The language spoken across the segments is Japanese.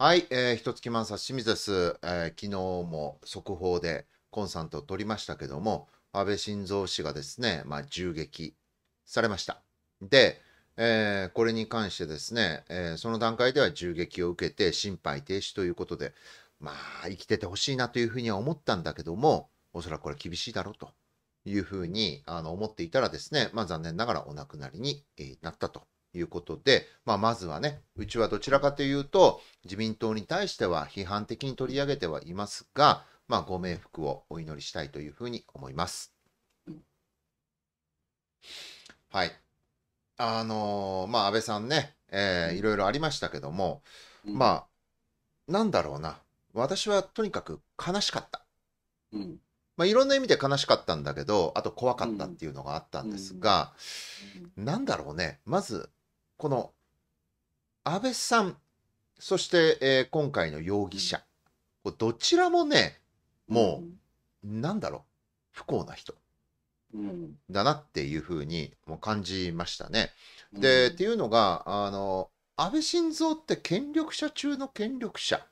はい、えー、一月満さん、清水です、えー、昨日も速報でコンサートを取りましたけども、安倍晋三氏がですね、まあ、銃撃されました。で、えー、これに関してですね、えー、その段階では銃撃を受けて心肺停止ということで、まあ、生きててほしいなというふうには思ったんだけども、おそらくこれ厳しいだろうというふうにあの思っていたらですね、まあ、残念ながらお亡くなりになったということで、まあ、まずはね、うちはどちらかというと、自民党に対しては批判的に取り上げてはいますが、まあ、ご冥福をお祈りしたいというふうに思います。はい。あのー、まあ、安倍さんね、えー、いろいろありましたけども、まあ、なんだろうな。私はとにかく悲しかった。うん。まあ、いろんな意味で悲しかったんだけど、あと怖かったっていうのがあったんですが、うなんだろうね。まず、この安倍さん、そして、えー、今回の容疑者、どちらもね、もう、うん、なんだろう、不幸な人。うん、だなっていうふうにも感じましたね。で、うん、っていうのがあの安倍晋三って権力者中の権力者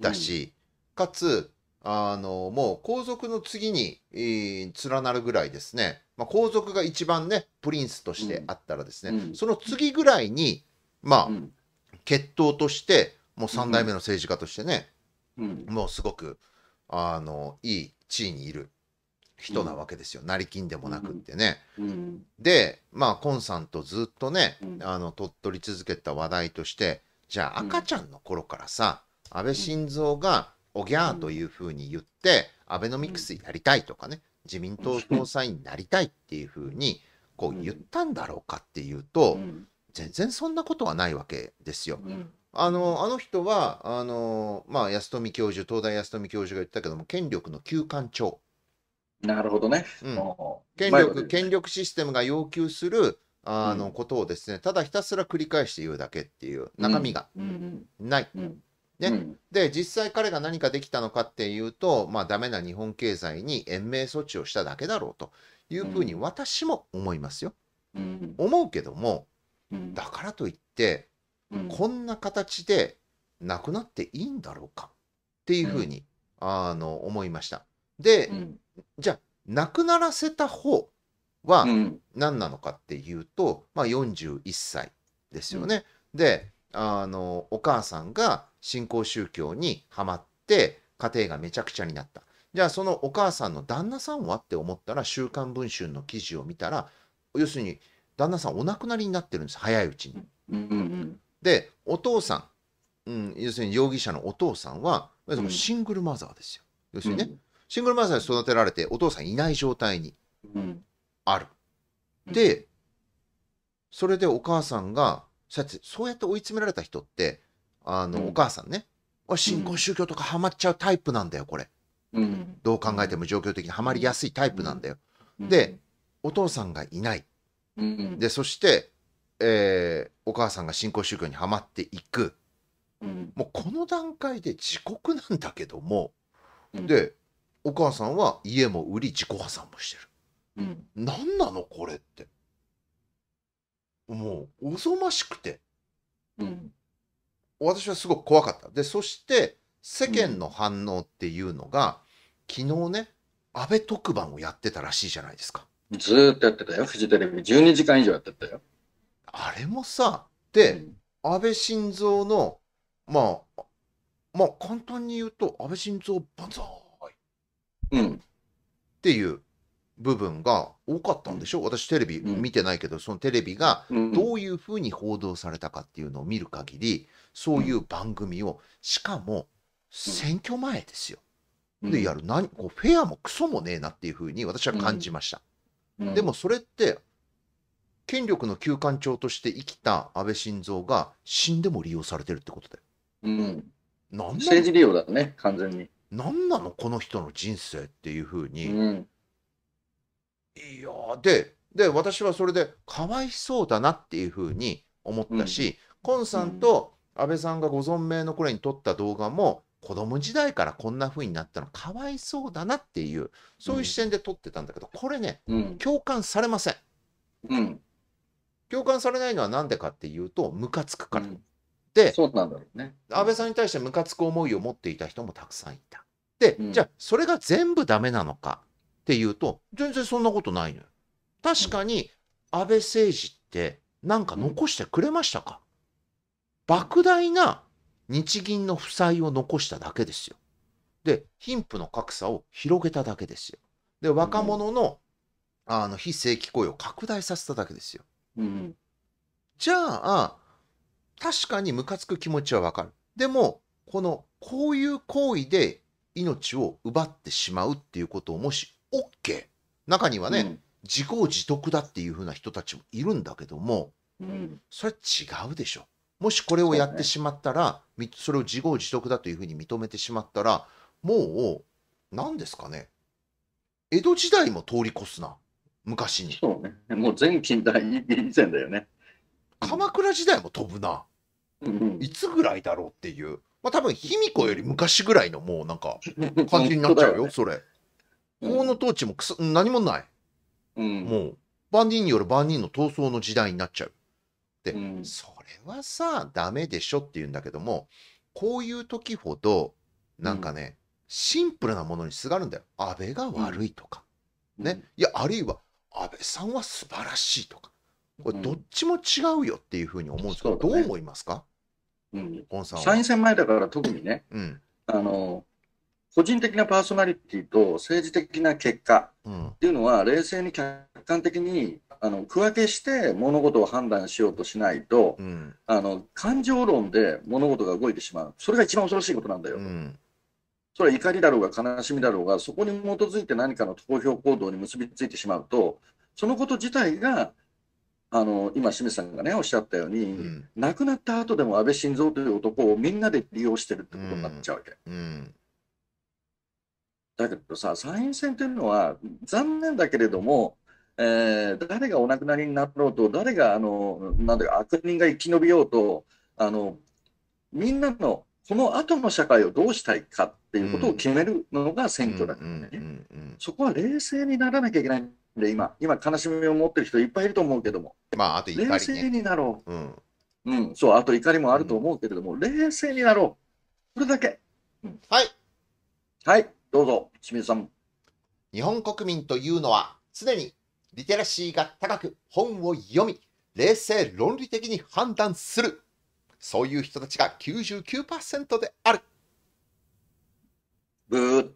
だし、うん、かつあの、もう皇族の次に、えー、連なるぐらいですね、まあ、皇族が一番ね、プリンスとしてあったらですね、うん、その次ぐらいに、まあ、うん、血統として、もう3代目の政治家としてね、うん、もうすごく、あの、いい地位にいる人なわけですよ、成金でもなくってね。で、まあ、今さんとずっとね、あの、鳥取り続けた話題として、じゃあ赤ちゃんの頃からさ、安倍晋三が、おぎゃーというふうに言って、アベノミクスやりたいとかね、自民党総裁になりたいっていうふうにこう言ったんだろうかっていうと、全然そんなことはないわけですよ。あのあの人はあの、まあ、安富教授東大安富教授が言ったけども権力の休館長なるほどね、うん、権力権力システムが要求するあのことをですね、ただひたすら繰り返して言うだけっていう中身がない、ね、うん、で実際彼が何かできたのかっていうと、まあ、ダメな日本経済に延命措置をしただけだろうというふうに私も思いますよ。うん、思うけども、うん、だからといって、こんな形でなくなっていいんだろうかっていうふうに、あの思いました。で、じゃあなくならせた方は何なのかっていうと、まあ、41歳ですよね。であのお母さんが新興宗教にはまって家庭がめちゃくちゃになった。じゃあそのお母さんの旦那さんはって思ったら「週刊文春」の記事を見たら要するに旦那さんお亡くなりになってるんです早いうちに。でお父さん、うん、要するに容疑者のお父さんはシングルマザーですよ。要するにね、シングルマザーで育てられてお父さんいない状態にある。でそれでお母さんがそうやって追い詰められた人ってあの、うん、お母さんね新興宗教とかハマっちゃうタイプなんだよこれ、うん、どう考えても状況的にはまりやすいタイプなんだよ、うん、でお父さんがいない、でそして、えー、お母さんが新興宗教にはまっていく、もうこの段階で自国なんだけども、でお母さんは家も売り自己破産もしてる、うん、何なのこれってもうおぞましくて、うん、私はすごく怖かった。で、そして世間の反応っていうのが、うん、昨日ね、安倍特番をやってたらしいじゃないですか。ずっとやってたよ。フジテレビ12時間以上やってたよ。あれもさ、で、うん、安倍晋三の、まあ、まあ簡単に言うと、安倍晋三万歳。うん。っていう、部分が多かったんでしょう、私テレビ見てないけど、そのテレビがどういうふうに報道されたかっていうのを見る限りそういう番組をしかも選挙前ですよ。でやる何こうフェアもクソもねえなっていうふうに私は感じました。でもそれって権力の旧館長として生きた安倍晋三が死んでも利用されてるってことだよ。うん、なん政治利用だね完全に。何なのこの人の人生っていうふうにうん、いやでで私はそれでかわいそうだなっていうふうに思ったし、うん、コンさんと安倍さんがご存命の頃に撮った動画も子供時代からこんな風になったのかわいそうだなっていうそういう視点で撮ってたんだけど、これね、うん、共感されません、うん、共感されないのは何でかっていうとムカつくから、うん、でそうなんだろうね安倍さんに対してムカつく思いを持っていた人もたくさんいたで、じゃあそれが全部ダメなのかっていうと、全然そんなことないのよ。確かに、安倍政治ってなんか残してくれましたか、莫大な日銀の負債を残しただけですよ。で、貧富の格差を広げただけですよ。で、若者のあの非正規雇用を拡大させただけですよ。うん、じゃあ、確かにムカつく気持ちはわかる。でも、この、こういう行為で命を奪ってしまうっていうことをもし OK 中にはね、うん、自業自得だっていうふうな人たちもいるんだけども、うん、それ違うでしょもしこれをやってしまったらそ、ね,、れを自業自得だというふうに認めてしまったらもう何ですかね江戸時代も通り越すな昔にそうねもう全近代以前だよね鎌倉時代も飛ぶな、うん、いつぐらいだろうっていうまあ多分卑弥呼より昔ぐらいのもうなんか 感じになっちゃうよ、ね、それ。法の統治もく何もない。うん、もう、万人による万人の闘争の時代になっちゃう。で、うん、それはさ、ダメでしょって言うんだけども、こういう時ほど、なんかね、シンプルなものにすがるんだよ。安倍が悪いとか。ね。いや、あるいは、安倍さんは素晴らしいとか。これどっちも違うよっていうふうに思うんですけど、うんね、どう思いますか、うん、ん参院選前だから特にね、うん、あの個人的なパーソナリティと政治的な結果っていうのは、冷静に客観的にあの区分けして物事を判断しようとしないと、うん、あの感情論で物事が動いてしまう、それが一番恐ろしいことなんだよ、うん、それは怒りだろうが悲しみだろうが、そこに基づいて何かの投票行動に結びついてしまうと、そのこと自体が、あの今、清水さんが、ね、おっしゃったように、うん、亡くなった後でも安倍晋三という男をみんなで利用してるってことになっちゃうわけ。うんだけどさ、参院選というのは、残念だけれども、えー、誰がお亡くなりになろうと、誰があのなんだ悪人が生き延びようとあの、みんなのこの後の社会をどうしたいかっていうことを決めるのが選挙だからね、そこは冷静にならなきゃいけないんで、今、今悲しみを持ってる人いっぱいいると思うけども、まあ、あと、ね、冷静になろう、うん、うん、そう、あと怒りもあると思うけれども、うん、冷静になろう、これだけ。うん、はい。はいどうぞ、清水さん。日本国民というのは、常にリテラシーが高く本を読み、冷静論理的に判断する。そういう人たちが99%である。ブ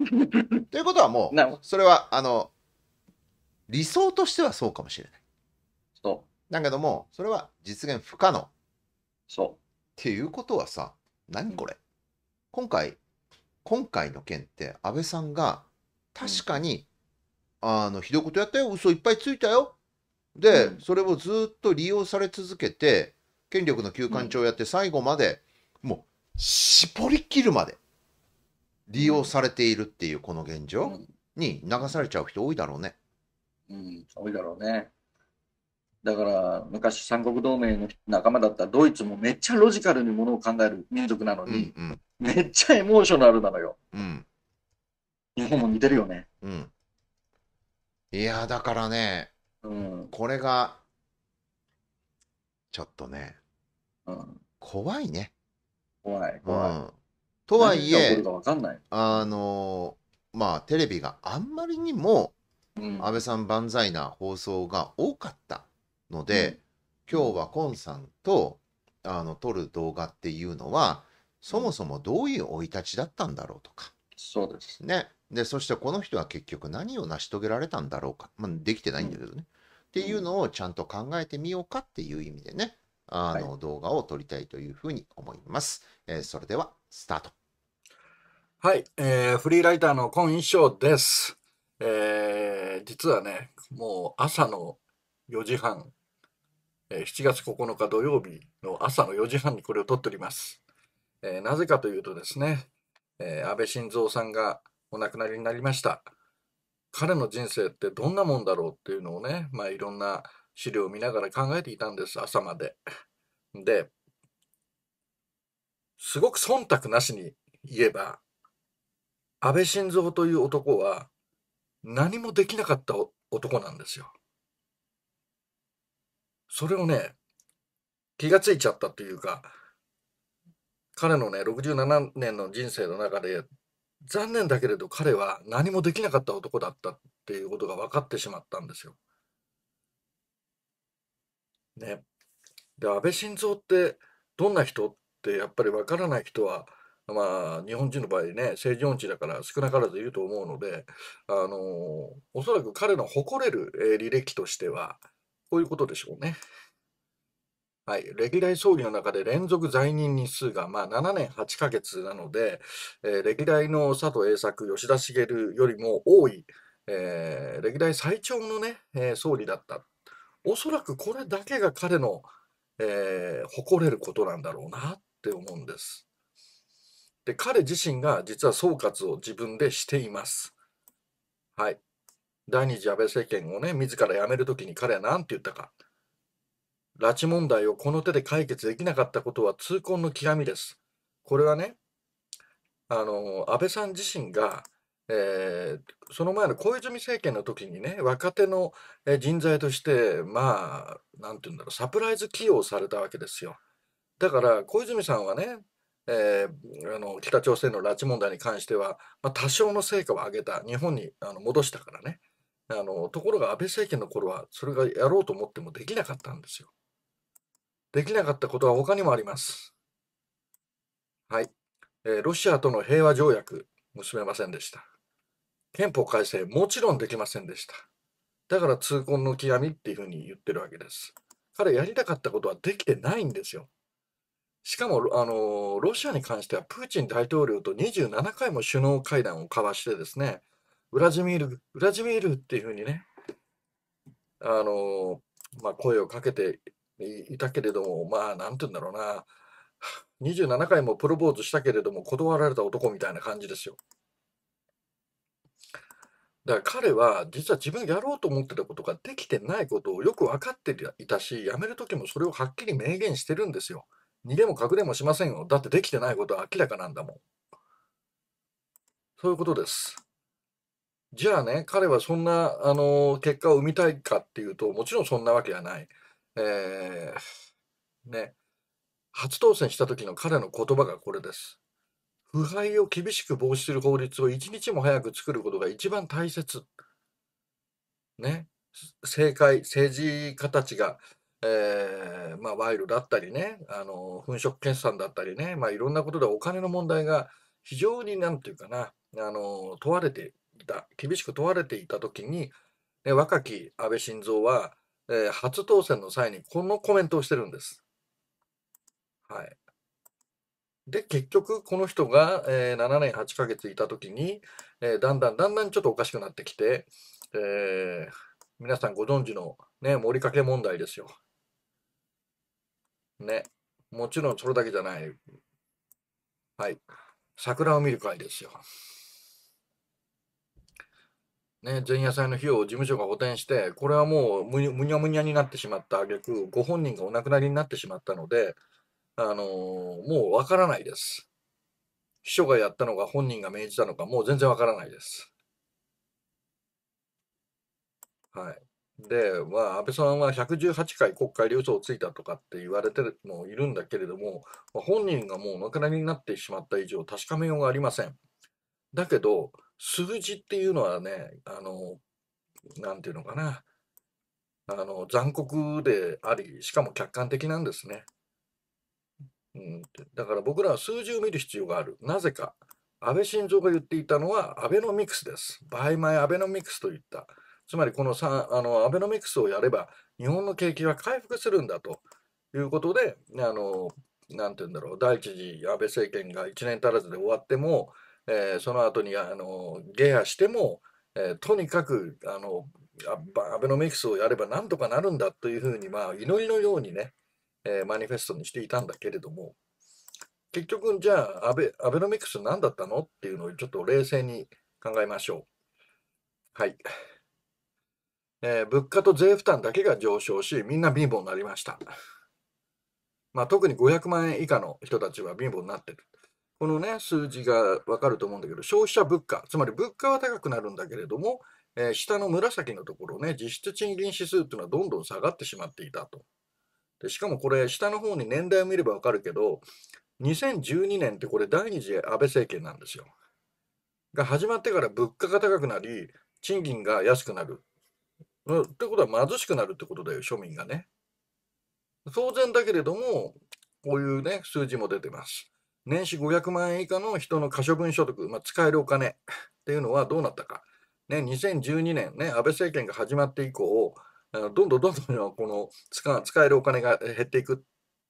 ー。ということはもう、それは、あの、理想としてはそうかもしれない。そう。だけども、それは実現不可能。そう。っていうことはさ、何これ今回、今回の件って安倍さんが確かに、うん、あのひどいことやったよ嘘いっぱいついたよで、うん、それをずっと利用され続けて権力の休館長やって最後まで、うん、もう絞り切るまで利用されているっていうこの現状に流されちゃう人多いだろうね。うん、多いだろうね。だから昔三国同盟の仲間だったドイツもめっちゃロジカルにものを考える民族なのに、うんうん、めっちゃエモーショナルなのよ、うん、日本も似てるよね、うん、いやだからね、うん、これがちょっとね、うん、怖いね怖い怖い、うん、とはいえあのー、まあテレビがあんまりにも、安倍さん万歳な放送が多かったので、うん、今日はコンさんとあの撮る動画っていうのはそもそもどういう生い立ちだったんだろうとか。そうですね。でそしてこの人は結局何を成し遂げられたんだろうか、まあ、できてないんだけどね、うん、っていうのをちゃんと考えてみようかっていう意味でねあの、はい、動画を撮りたいというふうに思います、えー、それではスタートはい、えー、フリーライターの今一生です、えー、実はねもう朝の4時半7月9日土曜日の朝の4時半にこれを撮っております。えー、なぜかというとですね、えー、安倍晋三さんがお亡くなりになりました。彼の人生ってどんなもんだろうっていうのをね、まあ、いろんな資料を見ながら考えていたんです、朝まで。で、すごく忖度なしに言えば、安倍晋三という男は何もできなかった男なんですよ。それをね、気がついちゃったというか、彼のね、67年の人生の中で、残念だけれど彼は何もできなかった男だったっていうことが分かってしまったんですよ。ね。で、安倍晋三ってどんな人ってやっぱり分からない人は、まあ、日本人の場合ね、政治音痴だから少なからずいると思うので、あのおそらく彼の誇れる、え履歴としては、こういうことでしょうね。はい、歴代総理の中で連続在任日数が、まあ、7年8ヶ月なので、えー、歴代の佐藤栄作、吉田茂よりも多い、えー、歴代最長のね、えー、総理だった。おそらくこれだけが彼の、え誇れることなんだろうなって思うんです。で、彼自身が実は総括を自分でしています。はい。第二次安倍政権をね、自ら辞めるときに彼は何て言ったか。拉致問題をこの手で解決できなかったことは痛恨の極みです。これはね、あの、安倍さん自身が、えー、その前の小泉政権の時にね、若手の人材として、まあ、何て言うんだろう、サプライズ起用されたわけですよ。だから、小泉さんはね、えー、あの北朝鮮の拉致問題に関しては、まあ、多少の成果を上げた、日本にあの戻したからね。あの、ところが安倍政権の頃は、それがやろうと思ってもできなかったんですよ。できなかったことは他にもあります。はい。えー、ロシアとの平和条約、結べませんでした。憲法改正、もちろんできませんでした。だから痛恨の極みっていうふうに言ってるわけです。彼やりたかったことはできてないんですよ。しかも、あの、ロシアに関しては、プーチン大統領と27回も首脳会談を交わしてですね、ウラジミール、ウラジミールっていうふうにね、あの、まあ、声をかけていたけれども、まあ、なんて言うんだろうな、27回もプロポーズしたけれども、断られた男みたいな感じですよ。だから彼は実は自分がやろうと思ってたことができてないことをよく分かっていたし、辞める時もそれをはっきり明言してるんですよ。逃げも隠れもしませんよ。だってできてないことは明らかなんだもん。そういうことです。じゃあね、彼はそんな、あの、結果を生みたいかっていうと、もちろんそんなわけはない。えー、ね、初当選した時の彼の言葉がこれです。腐敗を厳しく防止する法律を一日も早く作ることが一番大切。ね、政界、政治家たちが、えー、まあ、賄賂だったりね、あの、粉飾決算だったりね、まあ、いろんなことでお金の問題が非常になんていうかな、あの、問われてた、厳しく問われていたときに、ね、若き安倍晋三は、えー、初当選の際にこのコメントをしてるんです。はい。で、結局、この人が、えー、7年8ヶ月いたときに、えー、だんだんだんだんちょっとおかしくなってきて、えー、皆さんご存知の、ね、盛りかけ問題ですよ。ね。もちろんそれだけじゃない。はい。桜を見る会ですよ。ね、前夜祭の費用を事務所が補填して、これはもうむにゃむにゃになってしまった挙句ご本人がお亡くなりになってしまったので、あのー、もうわからないです。秘書がやったのか、本人が命じたのか、もう全然わからないです。はい。で、まあ、安倍さんは118回国会で嘘をついたとかって言われてるもいるんだけれども、本人がもうお亡くなりになってしまった以上、確かめようがありません。だけど、数字っていうのはね、あの、なんていうのかな、あの、残酷であり、しかも客観的なんですね。うん、だから僕らは数字を見る必要がある。なぜか。安倍晋三が言っていたのはアベノミクスです。倍前アベノミクスと言った。つまりこのあのアベノミクスをやれば日本の景気は回復するんだということで、あの、なんて言うんだろう、第一次安倍政権が1年足らずで終わっても、えー、その後にあの下アしても、えー、とにかくあのアベノミクスをやればなんとかなるんだというふうに、まあ、祈りのようにね、えー、マニフェストにしていたんだけれども結局じゃあアベアベノミクス何だったのっていうのをちょっと冷静に考えましょう。はいえー、物価と税負担だけが上昇しみんな貧乏になりました。まあ、特に500万円以下の人たちは貧乏になってる。このね、数字がわかると思うんだけど、消費者物価、つまり物価は高くなるんだけれども、えー、下の紫のところね、実質賃金指数っていうのはどんどん下がってしまっていたと。でしかもこれ、下の方に年代を見ればわかるけど、2012年ってこれ第二次安倍政権なんですよ。が始まってから物価が高くなり、賃金が安くなる。ってことは貧しくなるってことだよ、庶民がね。当然だけれども、こういうね、数字も出てます。年収500万円以下の人の可処分所得、まあ、使えるお金 っていうのはどうなったか。ね、2012年、ね、安倍政権が始まって以降、どんどんどんどんこの使えるお金が減っていくっ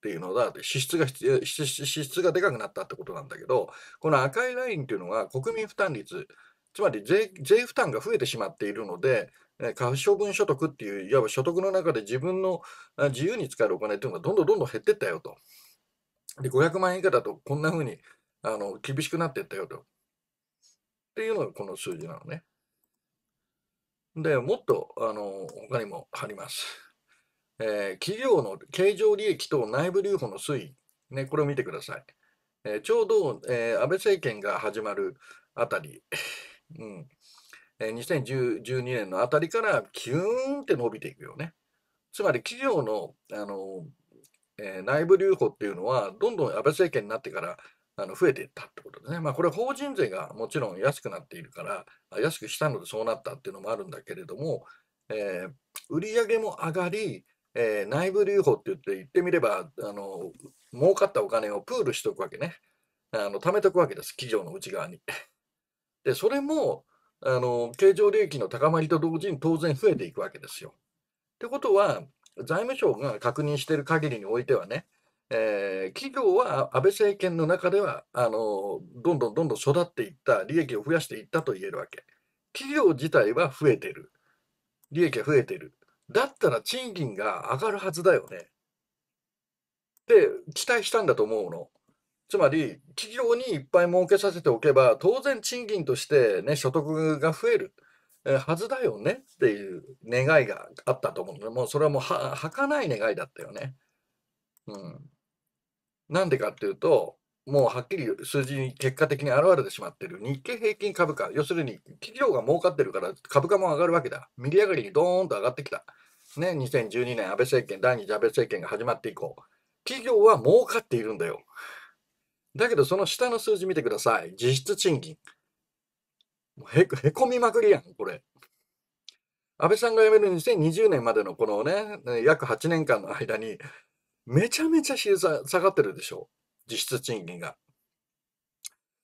ていうのだ支出が支出がでかくなったってことなんだけど、この赤いラインっていうのは国民負担率、つまり税税負担が増えてしまっているので、可処分所得っていう、いわば所得の中で自分の自由に使えるお金っていうのがどんどんどんどん減っていったよと。で、500万円以下だとこんなふうにあの厳しくなっていったよと。っていうのがこの数字なのね。で、もっとあの他にもあります。えー、企業の経常利益と内部留保の推移、ね、これを見てください。えー、ちょうど、えー、安倍政権が始まるあたり、うんえー、2012年のあたりからキューンって伸びていくよね。つまり企業のあのえー、内部留保っていうのは、どんどん安倍政権になってからあの増えていったってことでね、まあ、これ、法人税がもちろん安くなっているから、安くしたのでそうなったっていうのもあるんだけれども、えー、売上も上がり、えー、内部留保って言って、言ってみれば、あの儲かったお金をプールしておくわけね、あの貯めておくわけです、企業の内側に。で、それもあの経常利益の高まりと同時に当然増えていくわけですよ。ってことは、財務省が確認している限りにおいてはね、えー、企業は安倍政権の中ではあのどんどんどんどん育っていった利益を増やしていったと言えるわけ企業自体は増えてる利益は増えてるだったら賃金が上がるはずだよねって期待したんだと思うのつまり企業にいっぱい儲けさせておけば当然賃金として、ね、所得が増えるはずだよねっていう願いがあったと思うので、もうそれはもうはない願いだったよね。うん。なんでかっていうと、もうはっきり数字に結果的に現れてしまっている日経平均株価、要するに企業が儲かってるから株価も上がるわけだ。右上がりにドーンと上がってきた。ね、2012年安倍政権、第2次安倍政権が始まって以降、企業は儲かっているんだよ。だけどその下の数字見てください。実質賃金。へ、へこみまくりやん、これ。安倍さんが辞める2020年までのこのね、約8年間の間に、めちゃめちゃ下がってるでしょ。実質賃金が。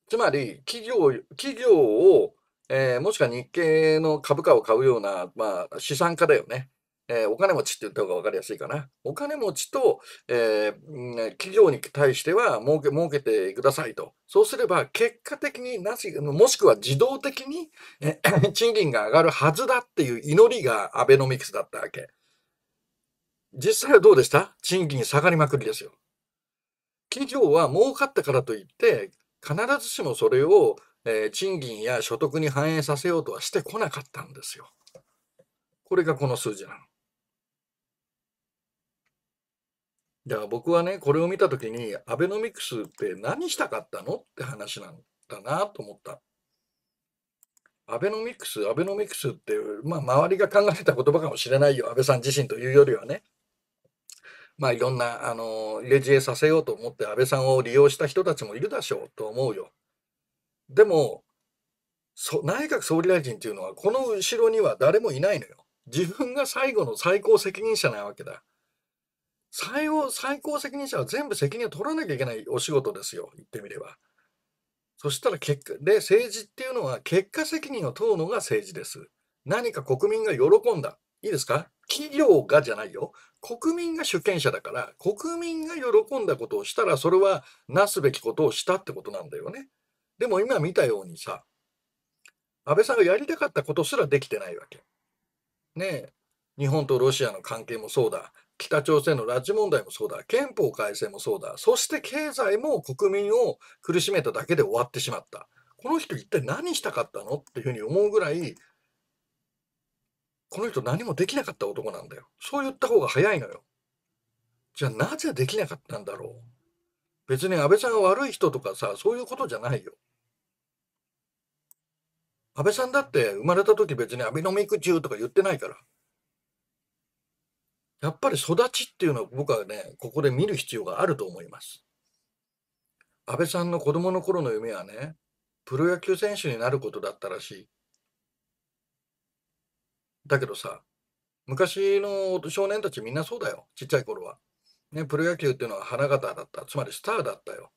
つまり、企業、企業を、えー、もしくは日経の株価を買うような、まあ、資産家だよね。えー、お金持ちって言った方が分かりやすいかな。お金持ちと、えー、企業に対しては儲け儲けてくださいと。そうすれば結果的になし、もしくは自動的に、え 賃金が上がるはずだっていう祈りがアベノミクスだったわけ。実際はどうでした賃金下がりまくりですよ。企業は儲かったからといって、必ずしもそれを、えー、賃金や所得に反映させようとはしてこなかったんですよ。これがこの数字なの。だ僕はね、これを見たときに、アベノミクスって何したかったのって話なんだなと思った。アベノミクス、アベノミクスって、まあ、周りが考えた言葉かもしれないよ、安倍さん自身というよりはね。まあ、いろんな、あの、入れ知恵させようと思って安倍さんを利用した人たちもいるでしょうと思うよ。でも、内閣総理大臣っていうのは、この後ろには誰もいないのよ。自分が最後の最高責任者なわけだ。最後、最高責任者は全部責任を取らなきゃいけないお仕事ですよ、言ってみれば。そしたら結果、で、政治っていうのは結果責任を問うのが政治です。何か国民が喜んだ。いいですか企業がじゃないよ。国民が主権者だから、国民が喜んだことをしたら、それはなすべきことをしたってことなんだよね。でも今見たようにさ、安倍さんがやりたかったことすらできてないわけ。ねえ、日本とロシアの関係もそうだ。北朝鮮の拉致問題もそうだ、憲法改正もそうだ、そして経済も国民を苦しめただけで終わってしまった。この人一体何したかったのっていうふうに思うぐらい、この人何もできなかった男なんだよ。そう言った方が早いのよ。じゃあなぜできなかったんだろう。別に安倍さんが悪い人とかさ、そういうことじゃないよ。安倍さんだって生まれた時別にアベノミク中とか言ってないから。やっぱり育ちっていうのは僕はね、ここで見る必要があると思います。安倍さんの子供の頃の夢はね、プロ野球選手になることだったらしい。だけどさ、昔の少年たちみんなそうだよ、ちっちゃい頃は。ね、プロ野球っていうのは花形だった、つまりスターだったよ。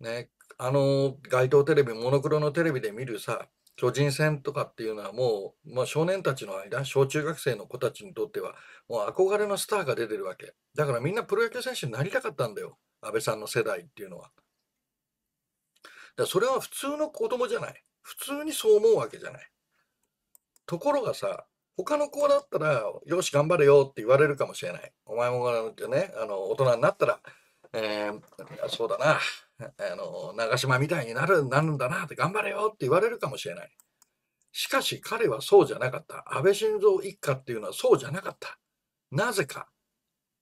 ね、あの街頭テレビ、モノクロのテレビで見るさ、巨人戦とかっていうのはもう、まあ、少年たちの間小中学生の子たちにとってはもう憧れのスターが出てるわけだからみんなプロ野球選手になりたかったんだよ安倍さんの世代っていうのはだそれは普通の子供じゃない普通にそう思うわけじゃないところがさ他の子だったら、よし、頑張れよって言われるかもしれない。お前もね、あの大人になったら、えー、そうだな、あの、長島みたいになる、なるんだなって頑張れよって言われるかもしれない。しかし彼はそうじゃなかった。安倍晋三一家っていうのはそうじゃなかった。なぜか。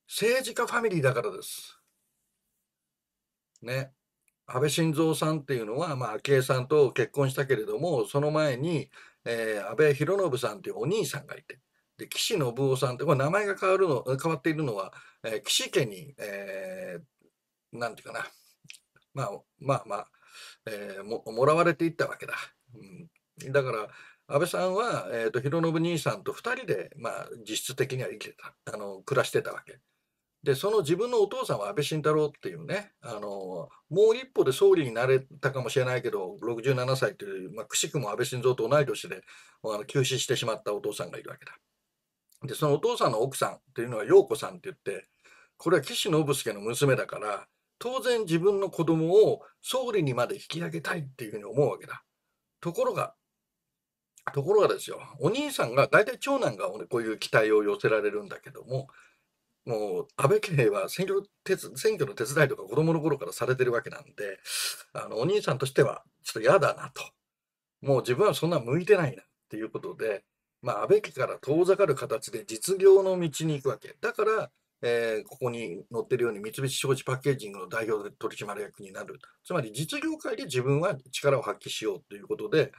政治家ファミリーだからです。ね。安倍晋三さんっていうのは、まあ、昭恵さんと結婚したけれども、その前に、えー、安倍博信さんっていうお兄さんがいて、で岸信夫さんって、これ名前が変わるの変わっているのは、えー、岸家に、えー、なんていうかな、まあまあまあ、えー、ももらわれていったわけだ。うん、だから安倍さんは、えーと、広信兄さんと2人で、まあ、実質的には生きてたあの暮らしてたわけ。でその自分のお父さんは安倍晋太郎っていうねあのもう一歩で総理になれたかもしれないけど67歳という、まあ、くしくも安倍晋三と同い年であの急死してしまったお父さんがいるわけだ。でそのお父さんの奥さんというのは陽子さんって言ってこれは岸信介の娘だから当然自分の子供を総理にまで引き上げたいっていうふうに思うわけだ。ところが、ところがですよ、お兄さんが、大体長男がこういう期待を寄せられるんだけども、もう安倍家は選挙手選挙の手伝いとか子供の頃からされてるわけなんで、あのお兄さんとしてはちょっと嫌だなと。もう自分はそんな向いてないなっていうことで、まあ、安倍家から遠ざかる形で実業の道に行くわけ。だから、えー、ここに載ってるように三菱商事パッケージングの代表取締役になる。つまり実業界で自分は力を発揮しようということで、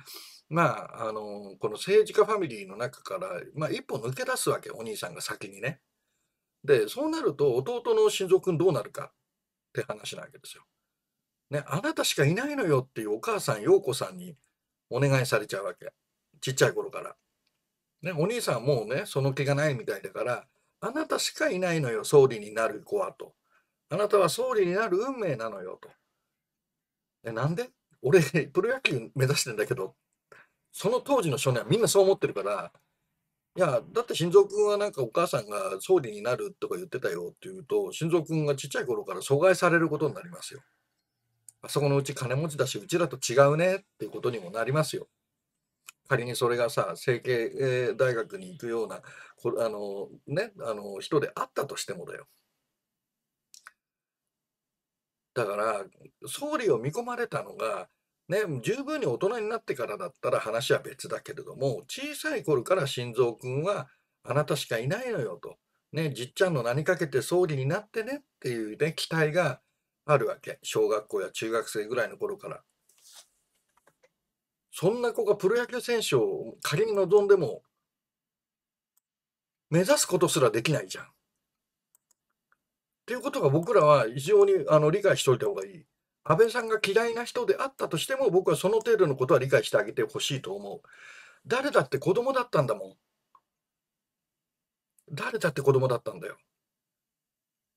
まあ、あのこの政治家ファミリーの中から、まあ、一歩抜け出すわけ、お兄さんが先にね。で、そうなると弟の親族君どうなるかって話なわけですよ。ね、あなたしかいないのよっていうお母さん、陽子さんにお願いされちゃうわけ。ちっちゃい頃から。ね、お兄さんはもうね、その気がないみたいだから、あなたしかいないのよ、総理になる子はと。あなたは総理になる運命なのよと。え、なんで俺、プロ野球目指してんだけど、その当時の少年はみんなそう思ってるから、いや、だって心臓君はなんかお母さんが総理になるとか言ってたよって言うと、心臓君がちっちゃい頃から阻害されることになりますよ。あそこのうち金持ちだし、うちらと違うねっていうことにもなりますよ。仮にそれがさ、整形大学に行くような、こあの、ね、あの、人であったとしてもだよ。だから、総理を見込まれたのが、ね、十分に大人になってからだったら話は別だけれども、小さい頃から心臓くんはあなたしかいないのよと。ね、じっちゃんの名にかけて総理になってねっていうね、期待があるわけ。小学校や中学生ぐらいの頃から。そんな子がプロ野球選手を仮に望んでも、目指すことすらできないじゃん。っていうことが僕らは非常にあの理解しておいた方がいい。安倍さんが嫌いな人であったとしても、僕はその程度のことは理解してあげてほしいと思う。誰だって子供だったんだもん。誰だって子供だったんだよ。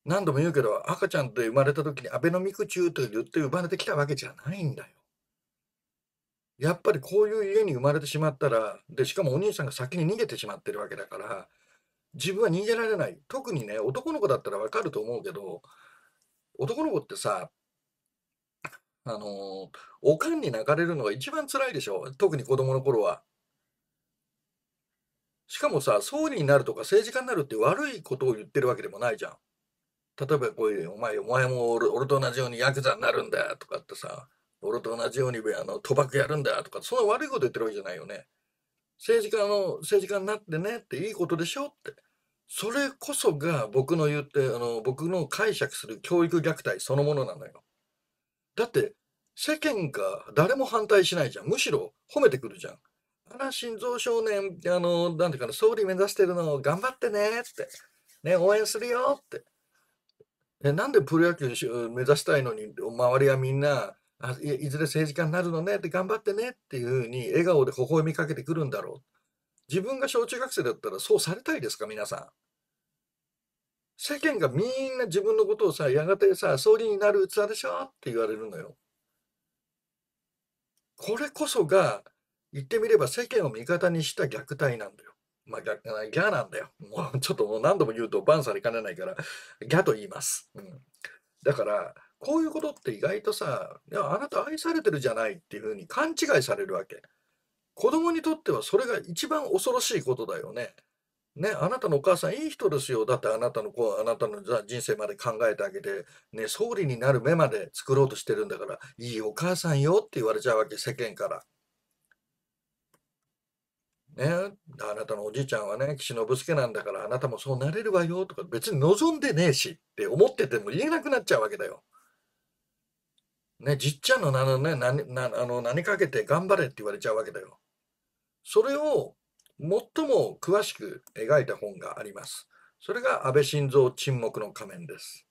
何度も言うけど、赤ちゃんって生まれた時に安倍のミクチュウと言って生まれてきたわけじゃないんだよ。やっぱりこういう家に生まれてしまったら、で、しかもお兄さんが先に逃げてしまってるわけだから、自分は逃げられない。特にね、男の子だったらわかると思うけど、男の子ってさ、あの、おかんに泣かれるのが一番辛いでしょ。特に子供の頃は。しかもさ、総理になるとか政治家になるって悪いことを言ってるわけでもないじゃん。例えばこういう、お前、お前も俺俺と同じようにヤクザになるんだとかってさ、俺と同じようにあの賭博やるんだとかそんな悪いこと言ってるわけじゃないよね政治家の政治家になってねっていいことでしょってそれこそが僕の言ってあの僕の解釈する教育虐待そのものなのよだって世間が誰も反対しないじゃんむしろ褒めてくるじゃんあら心臓少年あのなんていうかな総理目指してるの頑張ってねってね応援するよってえなんでプロ野球目指したいのに周りはみんなあいずれ政治家になるのねって頑張ってねっていうふうに笑顔で微笑みかけてくるんだろう。自分が小中学生だったらそうされたいですか皆さん。世間がみんな自分のことをさ、やがてさ、総理になる器でしょって言われるのよ。これこそが、言ってみれば世間を味方にした虐待なんだよ。まあ、ギャギャなんだよ。もうちょっともう何度も言うとバンされかねないから、ギャと言います。うん、だから、こういうことって意外とさ、いや、あなた愛されてるじゃないっていうふうに勘違いされるわけ。子供にとってはそれが一番恐ろしいことだよね。ね、あなたのお母さんいい人ですよ。だってあなたの子、あなたの人生まで考えてあげて、ね、総理になる目まで作ろうとしてるんだから、いいお母さんよって言われちゃうわけ、世間から。ね、あなたのおじいちゃんはね、岸信介なんだから、あなたもそうなれるわよとか、別に望んでねえしって思ってても言えなくなっちゃうわけだよ。ね、じっちゃんの名のね、何、なあの、何かけて頑張れって言われちゃうわけだよ。それを最も詳しく描いた本があります。それが安倍晋三沈黙の仮面です。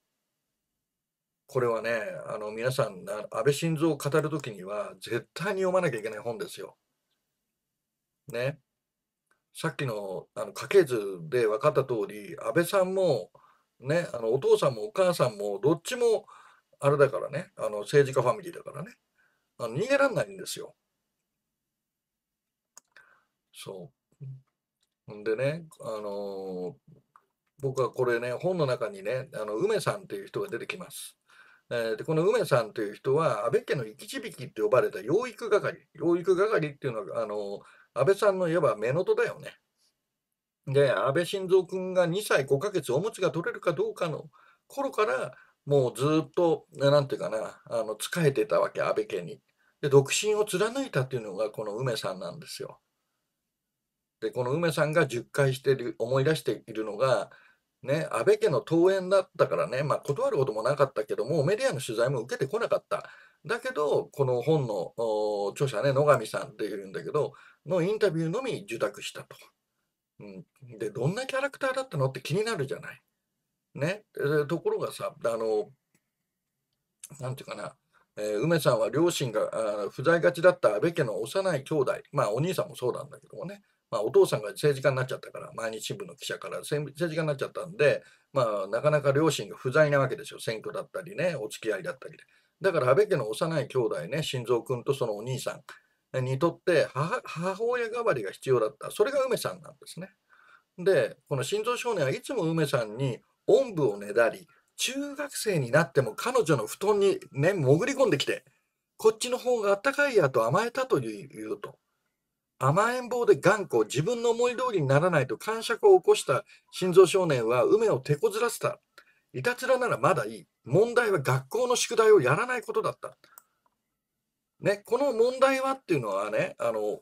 これはね、あの皆さん、安倍晋三を語るときには絶対に読まなきゃいけない本ですよ。ね。さっきのあの家系図で分かった通り、安倍さんも、ね、あのお父さんもお母さんもどっちもあれだからね、あの政治家ファミリーだからね、あの逃げられないんですよ。そう。んでね、あのー、僕はこれね、本の中にね、あの梅さんという人が出てきます。えー、でこの梅さんという人は、安倍家の生き字引って呼ばれた養育係。養育係っていうのは、あのー、安倍さんのいわば目とだよね。で、安倍晋三君が2歳5ヶ月おむつが取れるかどうかの頃から、もうずっと、なんていうかな、あの、仕えてたわけ、安倍家に。で、独身を貫いたっていうのが、この梅さんなんですよ。で、この梅さんが10回してる、思い出しているのが、ね、安倍家の登園だったからね、まあ、断ることもなかったけども、メディアの取材も受けてこなかった。だけど、この本の著者ね、野上さんっていうんだけど、のインタビューのみ受託したと。うん、で、どんなキャラクターだったのって気になるじゃない。ね、えところがさ、あの、なんていうかな、えー、梅さんは両親があ不在がちだった安倍家の幼い兄弟、まあお兄さんもそうなんだけどもね、まあ、お父さんが政治家になっちゃったから、毎日新聞の記者から政治家になっちゃったんで、まあ、なかなか両親が不在なわけですよ、選挙だったりね、お付き合いだったりで。だから安倍家の幼い兄弟ね、晋三君とそのお兄さんにとって母親代わりが必要だった、それが梅さんなんですね。で、この晋三少年はいつも梅さんにおんぶをねだり、中学生になっても彼女の布団にね、潜り込んできて、こっちの方があったかいやと甘えたというと。甘えん坊で頑固、自分の思い通りにならないと感触を起こした心臓少年は梅を手こずらせた。いたずらならまだいい。問題は学校の宿題をやらないことだった。ね、この問題はっていうのはね、あの、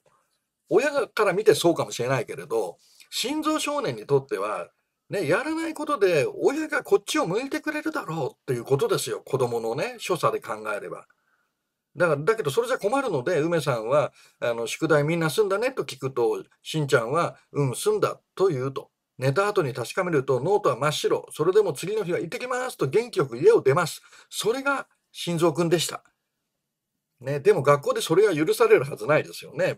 親から見てそうかもしれないけれど、心臓少年にとってはね、やらないことで、親がこっちを向いてくれるだろうっていうことですよ。子供のね、所作で考えれば。だから、だけどそれじゃ困るので、梅さんは、あの、宿題みんな済んだねと聞くと、しんちゃんは、うん、済んだと言うと。寝た後に確かめると、ノートは真っ白。それでも次の日は行ってきますと元気よく家を出ます。それが、心臓くんでした。ね、でも学校でそれは許されるはずないですよね。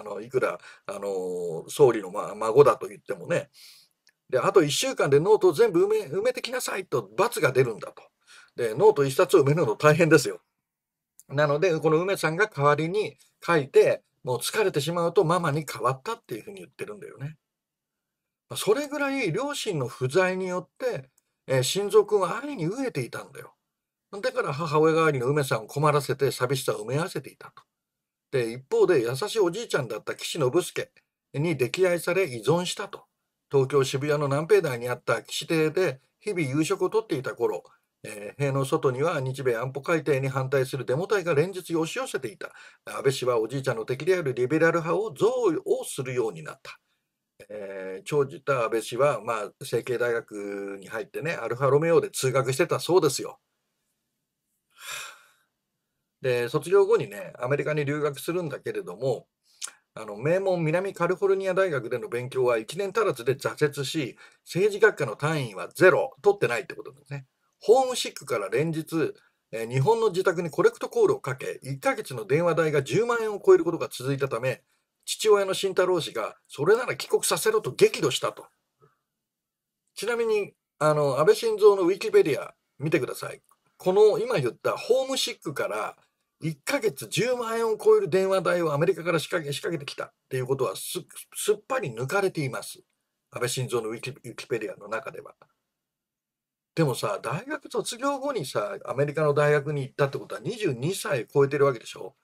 あのいくら、あの総理の、ま、孫だと言ってもね。で、あと1週間でノートを全部埋め埋めてきなさいと罰が出るんだと。で、ノート1冊を埋めるの大変ですよ。なので、この梅さんが代わりに書いて、もう疲れてしまうとママに変わったっていうふうに言ってるんだよね。それぐらい両親の不在によって、えー、心臓くは愛に飢えていたんだよ。だから母親代わりの梅さんを困らせて寂しさを埋め合わせていたと。で、一方で優しいおじいちゃんだった岸信介に溺愛され依存したと。東京渋谷の南平台にあった岸邸で日々夕食をとっていた頃、えー、塀の外には日米安保改定に反対するデモ隊が連日押し寄せていた安倍氏はおじいちゃんの敵であるリベラル派を憎悪するようになった、えー、長寿た安倍氏は、まあ、成蹊大学に入ってねアルファロメオで通学してたそうですよで卒業後にねアメリカに留学するんだけれどもあの名門南カリフォルニア大学での勉強は1年足らずで挫折し、政治学科の単位はゼロ、取ってないってことですね。ホームシックから連日、え日本の自宅にコレクトコールをかけ、1ヶ月の電話代が10万円を超えることが続いたため、父親の慎太郎氏が、それなら帰国させろと激怒したと。ちなみに、あの、安倍晋三のウィキペディア見てください。この今言ったホームシックから1ヶ月10万円を超える電話代をアメリカから仕掛け仕掛けてきたっていうことはすすっぱり抜かれています。安倍晋三のウィキウィキペディアの中では。でもさ、大学卒業後にさ、アメリカの大学に行ったってことは22歳超えてるわけでしょ。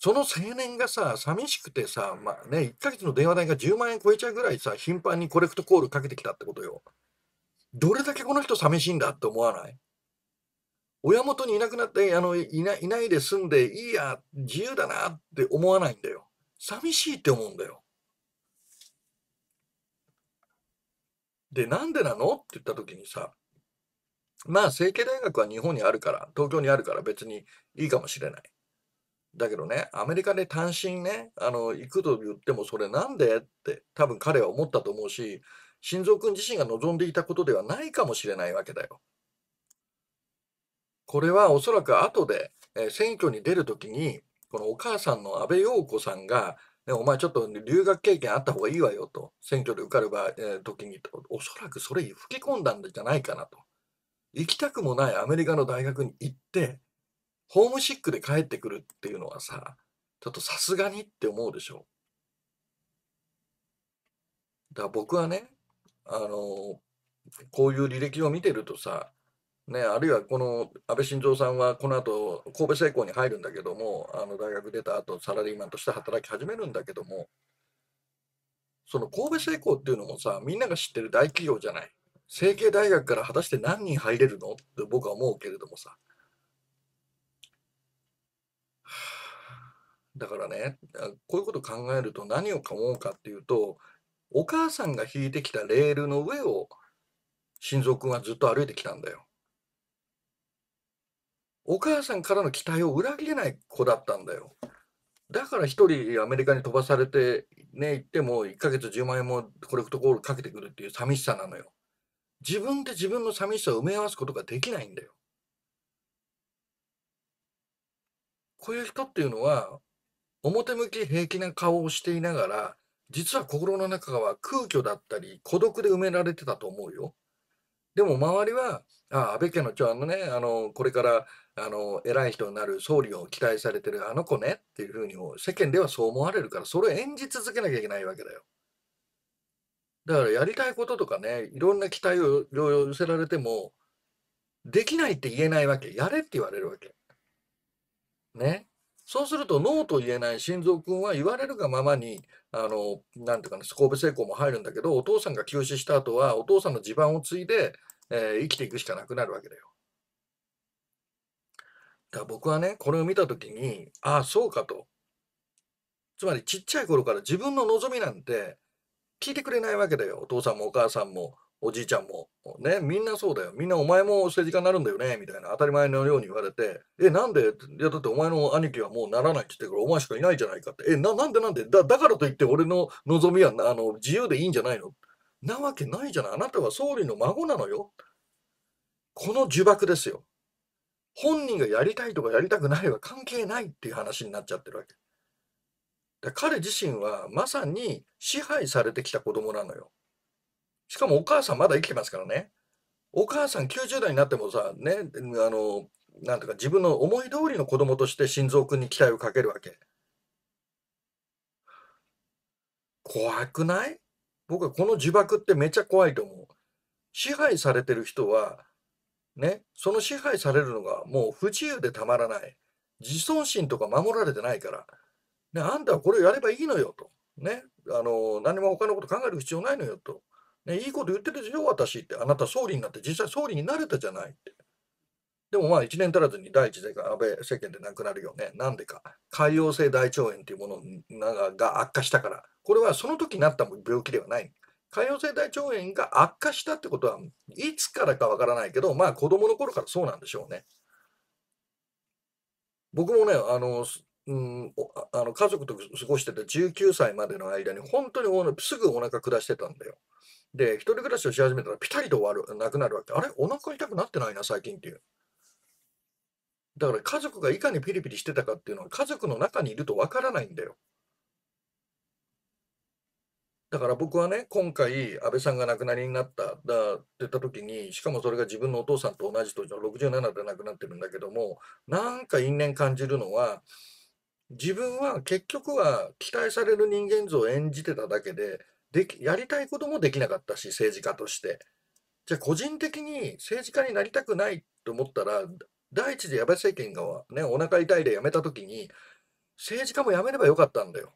その青年がさ、寂しくてさ、まあね、1ヶ月の電話代が10万円超えちゃうぐらいさ、頻繁にコレクトコールかけてきたってことよ。どれだけこの人寂しいんだって思わない親元にいなくなってあのいないないで住んでいいや自由だなって思わないんだよ寂しいって思うんだよでなんでなのって言った時にさまあ成蹊大学は日本にあるから東京にあるから別にいいかもしれないだけどねアメリカで単身ねあの行くと言ってもそれなんでって多分彼は思ったと思うし心臓君自身が望んでいたことではないかもしれないわけだよこれはおそらく後で、え選挙に出るときに、このお母さんの安倍陽子さんが、ね、お前ちょっと留学経験あった方がいいわよと、選挙で受かるば、えー、時におそらくそれ吹き込んだんじゃないかなと。行きたくもないアメリカの大学に行って、ホームシックで帰ってくるっていうのはさ、ちょっとさすがにって思うでしょ。だから僕はね、あのこういう履歴を見てるとさ、ね、あるいはこの安倍晋三さんはこの後神戸製鋼に入るんだけどもあの大学出た後サラリーマンとして働き始めるんだけどもその神戸製鋼っていうのもさみんなが知ってる大企業じゃない成蹊大学から果たして何人入れるのって僕は思うけれどもさ だからねこういうこと考えると何を思うかっていうとお母さんが引いてきたレールの上を晋三君はずっと歩いてきたんだよ。お母さんからの期待を裏切れない子だったんだよ。だから一人アメリカに飛ばされてね、行っても1ヶ月10万円もコレクトコールかけてくるっていう寂しさなのよ。自分で自分の寂しさを埋め合わすことができないんだよ。こういう人っていうのは、表向き平気な顔をしていながら、実は心の中は空虚だったり、孤独で埋められてたと思うよ。でも周りは、ああ、安倍家の長のね、あの、これからあの偉い人になる総理を期待されてるあの子ねっていうふうにも世間ではそう思われるからそれを演じ続けなきゃいけないわけだよ。だからやりたいこととかねいろんな期待を寄せられてもできないって言えないわけやれって言われるわけ。ね。そうするとノーと言えない心臓君は言われるがままにあのなんていうかね神戸成功も入るんだけどお父さんが急死した後はお父さんの地盤を継いで、えー、生きていくしかなくなるわけだよ。だから僕はね、これを見た時に、ああ、そうかと。つまりちっちゃい頃から自分の望みなんて聞いてくれないわけだよ。お父さんもお母さんもおじいちゃんも。ね、みんなそうだよ。みんなお前も政治家になるんだよね、みたいな当たり前のように言われて、え、なんで、いやだってお前の兄貴はもうならないって言ってるからお前しかいないじゃないかって。え、な、なんでなんでだ、だからといって俺の望みはあの自由でいいんじゃないのなわけないじゃない。あなたは総理の孫なのよ。この呪縛ですよ。本人がやりたいとかやりたくないは関係ないっていう話になっちゃってるわけ。で彼自身はまさに支配されてきた子供なのよ。しかもお母さんまだ生きてますからね。お母さん90代になってもさ、ね、あの、なんとか自分の思い通りの子供として心臓君に期待をかけるわけ。怖くない僕はこの呪縛ってめっちゃ怖いと思う。支配されてる人はね、その支配されるのがもう不自由でたまらない。自尊心とか守られてないから、ね、あんたはこれをやればいいのよと。ね、あの何も他のこと考える必要ないのよと。ね、いいこと言ってるでしょ、私って。あなた総理になって、実際総理になれたじゃないって。でもまあ1年足らずに第一次安倍政権で亡くなるよね。なんでか。潰瘍性大腸炎っていうものが悪化したから。これはその時になった病気ではない。潰瘍性大腸炎が悪化したってことはいつからかわからないけど、まあ子供の頃からそうなんでしょうね。僕もね、あの、うん、あの家族と過ごしてた19歳までの間に本当にすぐお腹下してたんだよ。で、一人暮らしをし始めたらピタリと終わる、なくなるわけ。あれお腹痛くなってないな、最近っていう。だから家族がいかにピリピリしてたかっていうのは家族の中にいるとわからないんだよ。だから僕はね、今回、安倍さんが亡くなりになっただって言った時に、しかもそれが自分のお父さんと同じ年の67で亡くなってるんだけども、なんか因縁感じるのは、自分は結局は期待される人間像を演じてただけで、できやりたいこともできなかったし、政治家として。じゃあ、個人的に政治家になりたくないと思ったら、第一次安倍政権が、ね、お腹痛いで辞めた時に、政治家も辞めればよかったんだよ。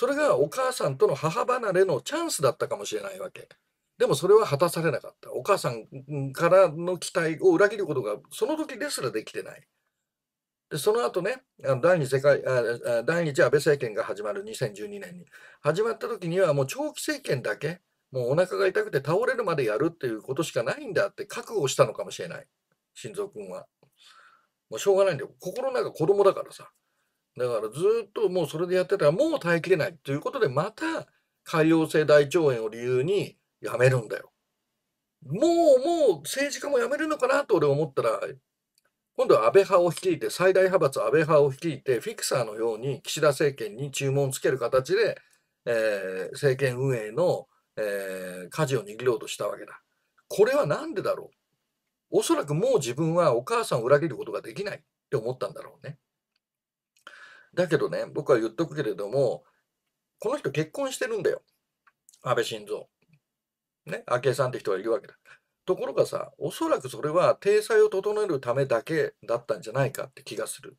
それがお母さんとの母離れのチャンスだったかもしれないわけ。でもそれは果たされなかった。お母さんからの期待を裏切ることが、その時ですらできてない。で、その後ね、第二次世界、第二次安倍政権が始まる2012年に、始まった時にはもう長期政権だけ、もうお腹が痛くて倒れるまでやるっていうことしかないんだって覚悟したのかもしれない。心臓君は。もうしょうがないんだよ。心の中子供だからさ。だからずっともうそれでやってたらもう耐えきれないということでまた潰瘍性大腸炎を理由にやめるんだよ。もうもう政治家もやめるのかなと俺思ったら今度は安倍派を率いて最大派閥安倍派を率いてフィクサーのように岸田政権に注文をつける形で、えー、政権運営の、えー、舵を握ろうとしたわけだ。これは何でだろうおそらくもう自分はお母さんを裏切ることができないって思ったんだろうね。だけどね、僕は言っとくけれども、この人結婚してるんだよ。安倍晋三。ね、昭恵さんって人がいるわけだ。ところがさ、おそらくそれは体裁を整えるためだけだったんじゃないかって気がする。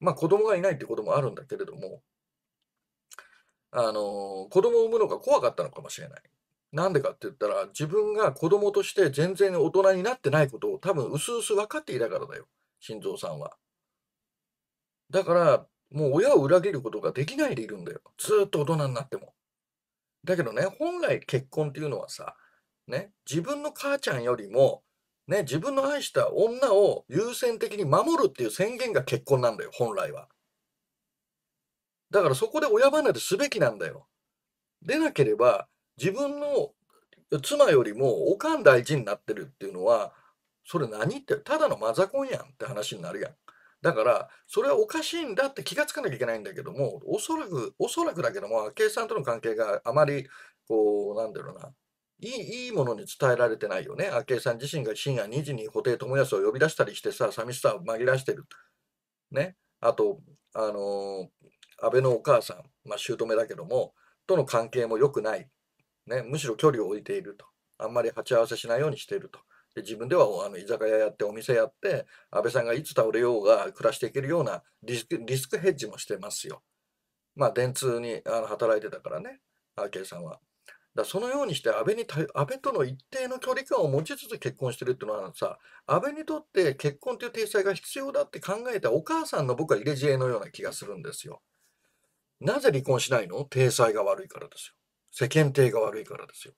まあ子供がいないってこともあるんだけれども、あのー、子供を産むのが怖かったのかもしれない。なんでかって言ったら、自分が子供として全然大人になってないことを多分薄々分かっていたからだよ、心臓さんは。だから、もう親を裏切ることができないでいるんだよ。ずっと大人になっても。だけどね、本来結婚っていうのはさ、ね、自分の母ちゃんよりも、ね、自分の愛した女を優先的に守るっていう宣言が結婚なんだよ、本来は。だからそこで親離れすべきなんだよ。でなければ、自分の妻よりもおかん大事になってるっていうのは、それ何って、ただのマザコンやんって話になるやん。だから、それはおかしいんだって気がつかなきゃいけないんだけども、おそらく、おそらくだけども、昭恵さんとの関係があまり、こう、なんだろうな、いいいいものに伝えられてないよね。昭恵さん自身が深夜2時に布袋寅泰を呼び出したりしてさ、寂しさを紛らしてる。ね。あと、あのー、安倍のお母さん、まあ、姑だけども、との関係も良くない。ね。むしろ距離を置いていると。あんまり鉢合わせしないようにしていると。で自分ではあの居酒屋やってお店やって安倍さんがいつ倒れようが暮らしていけるようなリスクリスクヘッジもしてますよ。まあ電通にあの働いてたからね、アーケーさんは。だそのようにして安倍に安倍との一定の距離感を持ちつつ結婚してるっていうのはさ安倍にとって結婚という体裁が必要だって考えたお母さんの僕は入れ知恵のような気がするんですよ。なぜ離婚しないの体裁が悪いからですよ。世間体が悪いからですよ。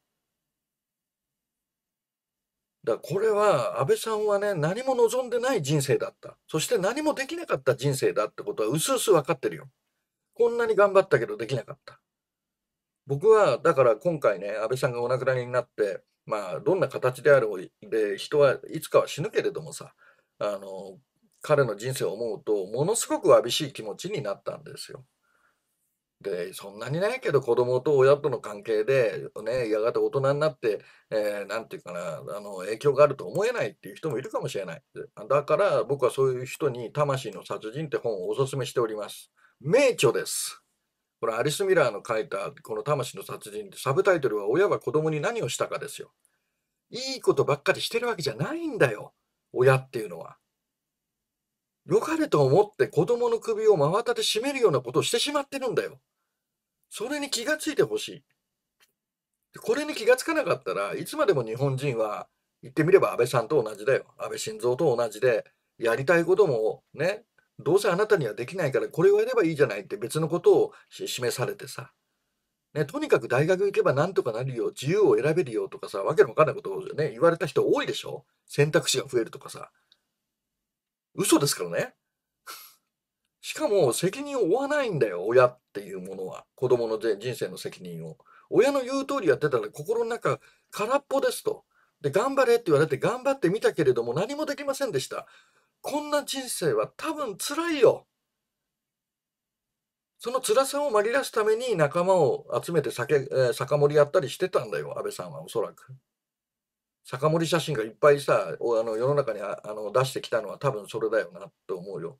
だこれは安倍さんはね何も望んでない人生だったそして何もできなかった人生だってことはうすうす分かってるよこんなに頑張ったけどできなかった僕はだから今回ね安倍さんがお亡くなりになってまあどんな形であるで人はいつかは死ぬけれどもさあの彼の人生を思うとものすごくわびしい気持ちになったんですよ。でそんなにないけど子供と親との関係で、ね、やがて大人になって、えー、なんていうかなあの影響があると思えないっていう人もいるかもしれないだから僕はそういう人に「魂の殺人」って本をおすすめしております名著ですこれアリス・ミラーの書いたこの「魂の殺人」ってサブタイトルは「親は子供に何をしたか」ですよいいことばっかりしてるわけじゃないんだよ親っていうのは良かれと思って子供の首を真綿で締めるようなことをしてしまってるんだよ。それに気がついてほしい。これに気がつかなかったらいつまでも日本人は言ってみれば安倍さんと同じだよ。安倍晋三と同じでやりたいこともね、どうせあなたにはできないからこれをやればいいじゃないって別のことを示されてさ。ね、とにかく大学行けばなんとかなるよ、自由を選べるよとかさ、わけのわかんないことをね、言われた人多いでしょ選択肢が増えるとかさ。嘘ですからね。しかも責任を負わないんだよ、親っていうものは。子供の人生の責任を。親の言う通りやってたら心の中空っぽですと。で、頑張れって言われて頑張ってみたけれども何もできませんでした。こんな人生は多分辛いよ。その辛さを紛らすために仲間を集めて酒,、えー、酒盛りやったりしてたんだよ、安倍さんはおそらく。酒盛り写真がいっぱいさあの世の中にあの出してきたのは多分それだよなと思うよ。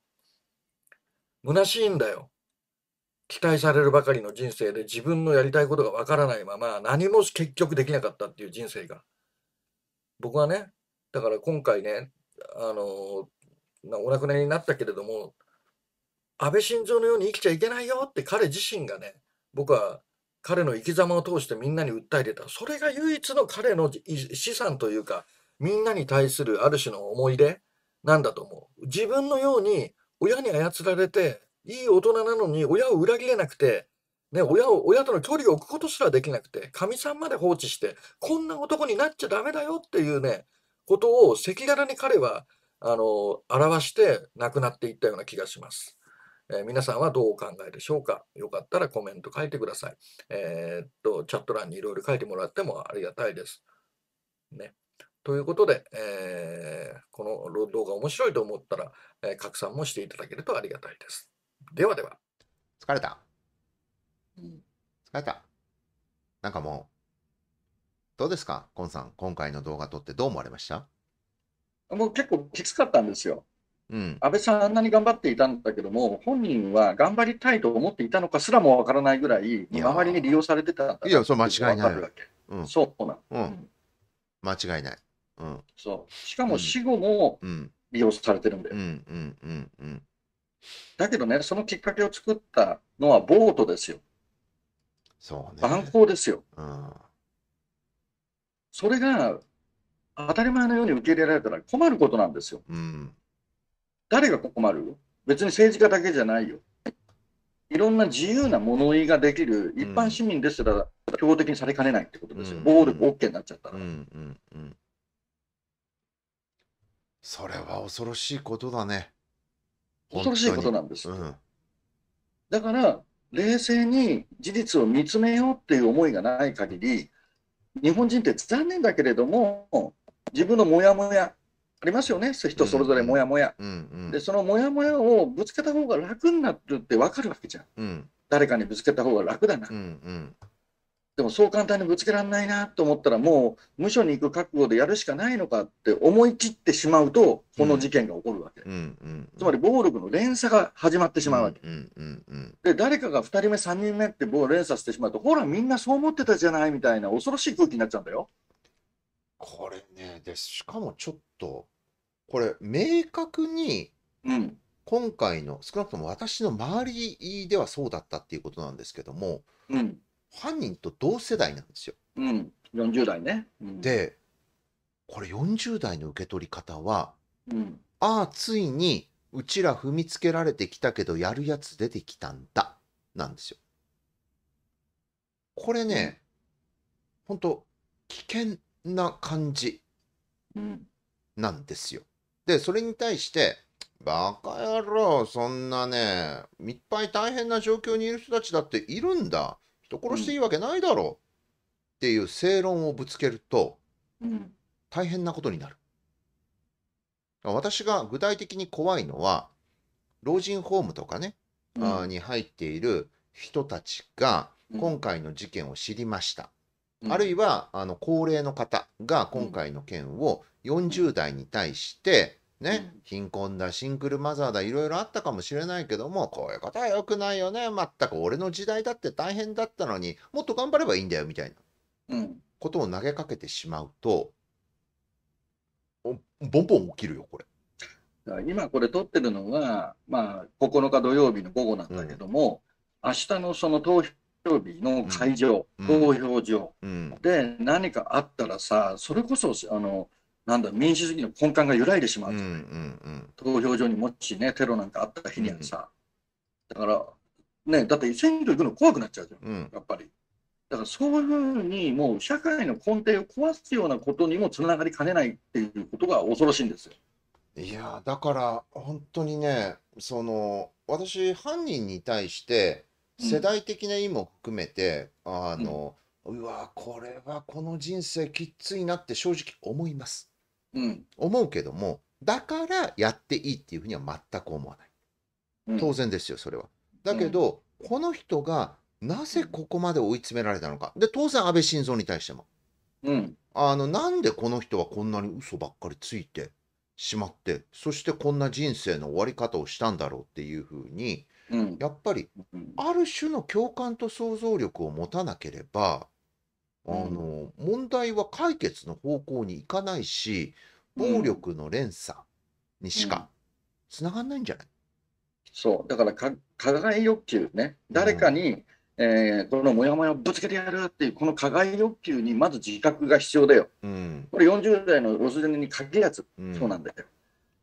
虚しいんだよ。期待されるばかりの人生で自分のやりたいことがわからないまま何も結局できなかったっていう人生が。僕はねだから今回ねあのお亡くなりになったけれども安倍晋三のように生きちゃいけないよって彼自身がね僕は彼の生き様を通してみんなに訴えてた。それが唯一の彼の資産というか、みんなに対するある種の思い出なんだと思う。自分のように親に操られて、いい大人なのに親を裏切れなくて、ね、親を、親との距離を置くことすらできなくて、かみさんまで放置して、こんな男になっちゃダメだよっていうね、ことを赤裸々に彼は、あの、表して亡くなっていったような気がします。えー、皆さんはどうお考えでしょうかよかったらコメント書いてください。えー、っと、チャット欄にいろいろ書いてもらってもありがたいです。ね。ということで、えー、この動画面白いと思ったら、え拡散もしていただけるとありがたいです。ではでは。疲れた、疲れたなんかもう、どうですか、コンさん、今回の動画撮ってどう思われましたもう結構きつかったんですよ。うん、安倍さん、あんなに頑張っていたんだけども、本人は頑張りたいと思っていたのかすらもわからないぐらい、周りに利用されてたいや、それ間違いない。うん、そうな、うん、間違いない。うん、そうしかも死後も利用されてるんだよ。だけどね、そのきっかけを作ったのはボートですよ。そうね、蛮行ですよ。うん、それが当たり前のように受け入れられたら困ることなんですよ。うん誰が困る別に政治家だけじゃないよ。いろんな自由な物言いができる一般市民ですら標的にされかねないってことですよ。うん、ボール OK になっちゃったら、うんうんうん。それは恐ろしいことだね。恐ろしいことなんです。うん、だから冷静に事実を見つめようっていう思いがない限り日本人って残念だけれども自分のモヤモヤありますよね人それぞれモヤモヤ、うんうん、でそのモヤモヤをぶつけた方が楽になってるって分かるわけじゃん、うん、誰かにぶつけた方が楽だな、うんうん、でもそう簡単にぶつけられないなと思ったらもう無所に行く覚悟でやるしかないのかって思い切ってしまうとこの事件が起こるわけ、うん、つまり暴力の連鎖が始まってしまうわけ、うんうんうん、で誰かが2人目3人目って暴連鎖してしまうとほらみんなそう思ってたじゃないみたいな恐ろしい空気になっちゃうんだよこれね、で、しかもちょっと、これ、明確に、今回の、少なくとも私の周りではそうだったっていうことなんですけども、うん犯人と同世代なんですよ。うん40代ね、うん、で、これ40代の受け取り方は、うんああ、ついに、うちら踏みつけられてきたけど、やるやつ出てきたんだ、なんですよ。これね、ほんと、危険な感じなんですよ。で、それに対して、バカ野郎、そんなね、いっぱい大変な状況にいる人たちだっているんだ。人殺していいわけないだろう。っていう正論をぶつけると、大変なことになる。私が具体的に怖いのは、老人ホームとかね、うん、に入っている人たちが、今回の事件を知りました。あるいはあの高齢の方が今回の件を40代に対して、ね、貧困だシングルマザーだいろいろあったかもしれないけどもこういうことはよくないよね全く俺の時代だって大変だったのにもっと頑張ればいいんだよみたいなことを投げかけてしまうとボンボン起きるよこれ。今これ撮ってるのは、まあ、9日土曜日の午後なんだけども、うん、明日のその投票曜日の会場、投票所、で何かあったらさ、それこそあのなんだ民主主義の根幹が揺らいでしまう,、投票所にもしね、テロなんかあった日にはさ、だから、ね、だって選挙行くの怖くなっちゃうじゃん、やっぱり。だからそういうふうに、もう社会の根底を壊すようなことにもつながりかねないっていうことが恐ろしいんですよ。いやだから本当にねその私犯人に対して世代的な意味も含めて、うん、あの、うん、うわこれはこの人生きついなって正直思います、うん、思うけどもだからやっていいっていうふうには全く思わない、当然ですよそれはだけど、この人がなぜここまで追い詰められたのかで当然安倍晋三に対しても、うん、あのなんでこの人はこんなに嘘ばっかりついてしまってそしてこんな人生の終わり方をしたんだろうっていうふうにうん、やっぱり、ある種の共感と想像力を持たなければ、あの、問題は解決の方向にいかないし、暴力の連鎖にしかつながんないんじゃない、そう、だからか、加害欲求ね、誰かに、えー、このモヤモヤをぶつけてやるっていうこの加害欲求にまず自覚が必要だよ、うん、これ40代のロスジェネに限らずそうなんだよ、うん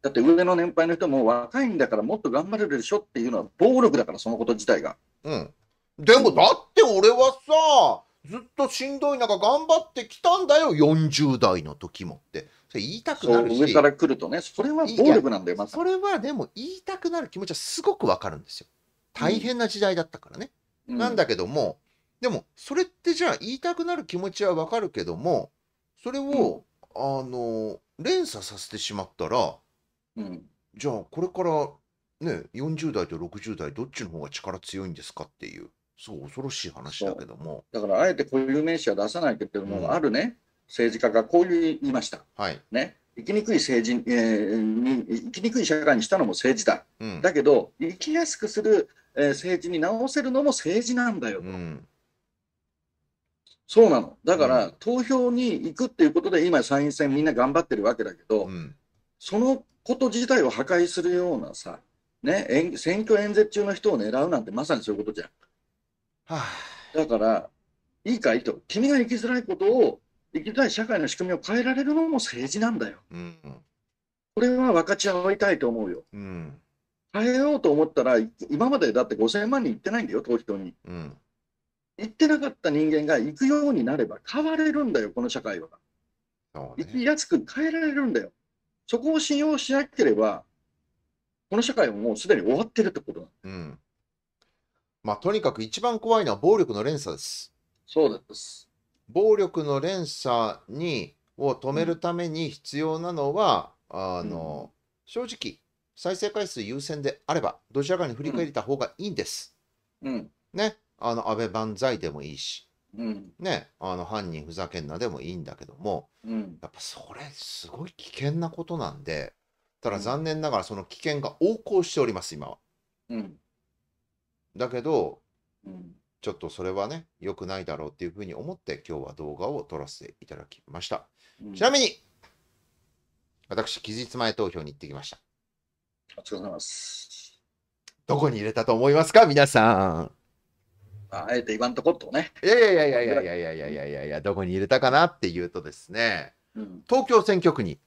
だって上の年配の人も若いんだからもっと頑張れるでしょっていうのは暴力だから、そのこと自体が。うん。でもだって俺はさ、ずっとしんどい中頑張ってきたんだよ、40代の時もって。言いたくなるし。上から来るとね、それは暴力なんだよ、まそれはでも言いたくなる気持ちはすごくわかるんですよ。大変な時代だったからね。うん、なんだけども、でも、それってじゃあ言いたくなる気持ちはわかるけども、それを、うん、あの、連鎖させてしまったら、うん、じゃあこれからね40代と60代どっちの方が力強いんですかっていうそう恐ろしい話だけどもだからあえて固有名詞は出さないけども、うん、あるね政治家がこういう言いました、はいね、生きにくい政治、えー、に生きにくい社会にしたのも政治だ、うん、だけど生きやすくする、えー、政治に直せるのも政治なんだよと。うんそうなの。だから、うん、投票に行くっていうことで、今、参院選みんな頑張ってるわけだけど、うん、そのこと自体を破壊するようなさ、ね、選挙演説中の人を狙うなんてまさにそういうことじゃん。はあ、だから、いいかいと、君が生きづらいことを、生きづらい社会の仕組みを変えられるのも政治なんだよ。うん、これは分かち合いたいと思うよ。うん、変えようと思ったら、今までだって5000万人行ってないんだよ、投票に。うん、行ってなかった人間が行くようになれば変われるんだよ、この社会は。ね、生きやすく変えられるんだよ。そこを信用しなければ、この社会はもうすでに終わってるってことだ。うん。まあ、とにかく一番怖いのは暴力の連鎖です。そうです。暴力の連鎖にを止めるために必要なのは、うん、あの、うん、正直、再生回数優先であれば、どちらかに振り返った方がいいんです。うん。ね。あの、安倍万歳でもいいし、うん、ね、あの犯人ふざけんなでもいいんだけども、うん、やっぱそれすごい危険なことなんでただ残念ながらその危険が横行しております今は。うん、だけど、うん、ちょっとそれはね良くないだろうっていうふうに思って今日は動画を撮らせていただきました。ちなみに私期日前投票に行ってきました。お疲れ様です。どこに入れたと思いますか皆さん。あえて言わんとこっとね。いやいやいやいやいやいやいやいやいやいや、どこに入れたかなっていうとですね、東京選挙区に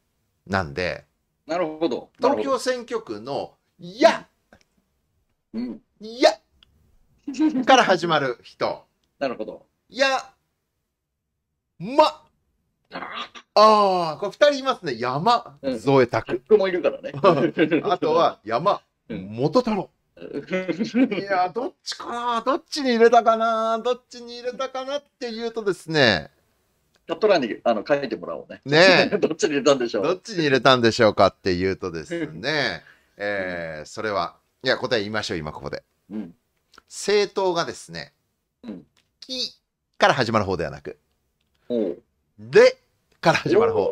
なんで、なるほど。東京選挙区の、いや、いや、から始まる人。なるほど。いや、ま、ああ、これ二人いますね。山、添拓。うん、もいるからね。あとは山、元太郎。いや、どっちかな、どっちに入れたかな、どっちに入れたかなっていうとですね、チャット欄にあの書いてもらおうね。ね どっちに入れたんでしょう。どっちに入れたんでしょうかっていうとですね、えー、それは、いや、答え言いましょう、今ここで。うん、政党がですね、うん、きから始まる方ではなく、でから始まる方。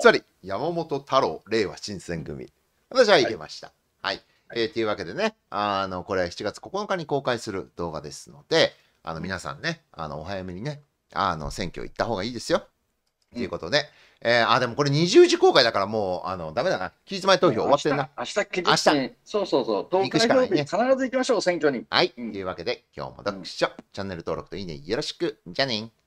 つまり、山本太郎、令和新選組。私はいけました。はい、はいえー、というわけでね、あの、これ7月9日に公開する動画ですので、あの、皆さんね、あの、お早めにね、あの、選挙行った方がいいですよ。ということで、えー、あ、でもこれ20時公開だからもう、あの、ダメだな。期日前投票終わってんな。明日、明日明日そうそうそう。投票しかないね。必ず行きましょう、選挙に。はい。と、うん、いうわけで、今日も読書、うん、チャンネル登録といいねよろしく。じゃあねー。